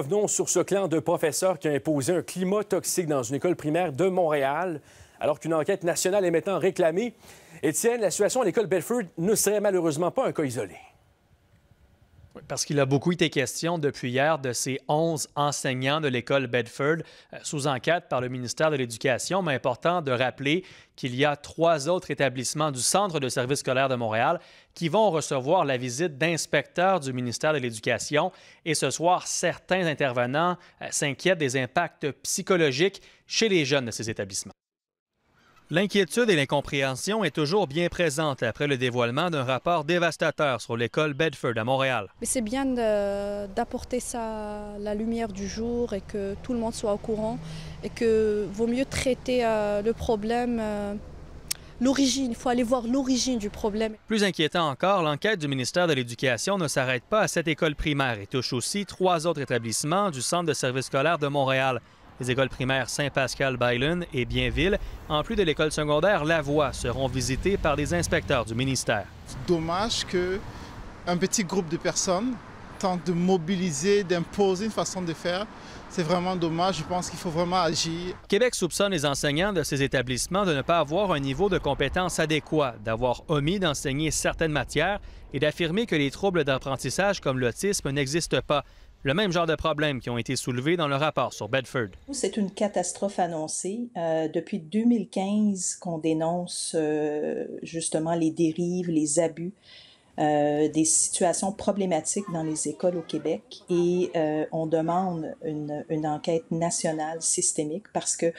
Revenons sur ce clan de professeurs qui a imposé un climat toxique dans une école primaire de Montréal, alors qu'une enquête nationale est maintenant réclamée. Étienne, la situation à l'école Belford ne serait malheureusement pas un cas isolé. Parce qu'il a beaucoup été question depuis hier de ces 11 enseignants de l'école Bedford euh, sous enquête par le ministère de l'Éducation, mais important de rappeler qu'il y a trois autres établissements du Centre de services scolaires de Montréal qui vont recevoir la visite d'inspecteurs du ministère de l'Éducation. Et ce soir, certains intervenants euh, s'inquiètent des impacts psychologiques chez les jeunes de ces établissements. L'inquiétude et l'incompréhension est toujours bien présente après le dévoilement d'un rapport dévastateur sur l'école Bedford à Montréal. Mais C'est bien d'apporter ça, la lumière du jour et que tout le monde soit au courant et que vaut mieux traiter euh, le problème. Euh, l'origine, il faut aller voir l'origine du problème. Plus inquiétant encore, l'enquête du ministère de l'Éducation ne s'arrête pas à cette école primaire et touche aussi trois autres établissements du Centre de services scolaires de Montréal. Les écoles primaires Saint-Pascal, Baylon et Bienville, en plus de l'école secondaire Lavoie, seront visitées par des inspecteurs du ministère. C'est dommage qu'un petit groupe de personnes tente de mobiliser, d'imposer une façon de faire. C'est vraiment dommage. Je pense qu'il faut vraiment agir. Québec soupçonne les enseignants de ces établissements de ne pas avoir un niveau de compétence adéquat, d'avoir omis d'enseigner certaines matières et d'affirmer que les troubles d'apprentissage comme l'autisme n'existent pas, le même genre de problèmes qui ont été soulevés dans le rapport sur Bedford. C'est une catastrophe annoncée. Euh, depuis 2015 qu'on dénonce euh, justement les dérives, les abus, euh, des situations problématiques dans les écoles au Québec et on demande une, une enquête nationale systémique parce que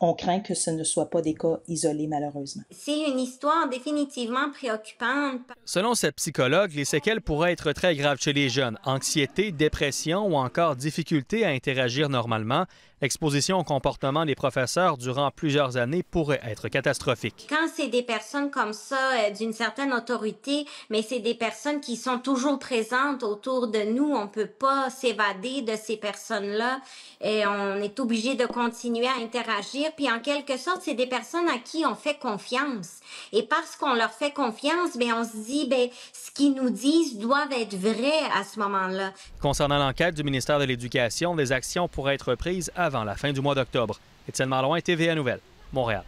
on craint que ce ne soit pas des cas isolés, malheureusement. C'est une histoire définitivement préoccupante. Selon cette psychologue, les séquelles pourraient être très graves chez les jeunes. Anxiété, dépression ou encore difficulté à interagir normalement Exposition au comportement des professeurs durant plusieurs années pourrait être catastrophique. Quand c'est des personnes comme ça, euh, d'une certaine autorité, mais c'est des personnes qui sont toujours présentes autour de nous, on peut pas s'évader de ces personnes-là et on est obligé de continuer à interagir. Puis en quelque sorte, c'est des personnes à qui on fait confiance. Et parce qu'on leur fait confiance, ben, on se dit, bien, ce qu'ils nous disent doit être vrai à ce moment-là. Concernant l'enquête du ministère de l'Éducation, des actions pourraient être prises à avant la fin du mois d'octobre. Étienne Marloin, TVA Nouvelle, Montréal.